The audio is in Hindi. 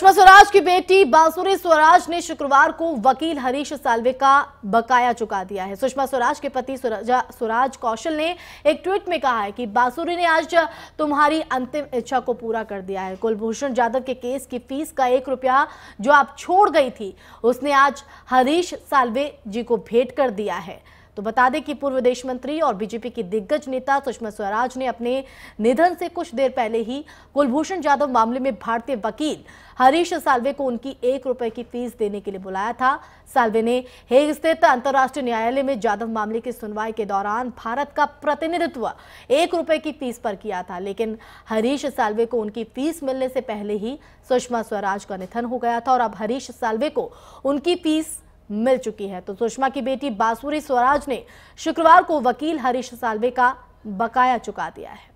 सुषमा स्वराज की बेटी बांसुरी स्वराज ने शुक्रवार को वकील हरीश सालवे का बकाया चुका दिया है सुषमा स्वराज के पति स्वराज कौशल ने एक ट्वीट में कहा है कि बांसुरी ने आज तुम्हारी अंतिम इच्छा को पूरा कर दिया है कुलभूषण जाधव के केस की फीस का एक रुपया जो आप छोड़ गई थी उसने आज हरीश साल्वे जी को भेंट कर दिया है तो बता दें कि पूर्व विदेश मंत्री और बीजेपी की दिग्गज नेता सुषमा स्वराज ने अपने निधन से कुछ देर पहले ही कुलभूषण जाधव मामले में भारतीय वकील हरीश साल्वे को उनकी एक रुपए की फीस देने के लिए बुलाया था साल्वे ने हेग स्थित अंतर्राष्ट्रीय न्यायालय में जाधव मामले की सुनवाई के दौरान भारत का प्रतिनिधित्व एक रुपए की फीस पर किया था लेकिन हरीश साल्वे को उनकी फीस मिलने से पहले ही सुषमा स्वराज का निधन हो गया था और अब हरीश साल्वे को उनकी फीस मिल चुकी है तो सुषमा की बेटी बांसुरी स्वराज ने शुक्रवार को वकील हरीश साल्वे का बकाया चुका दिया है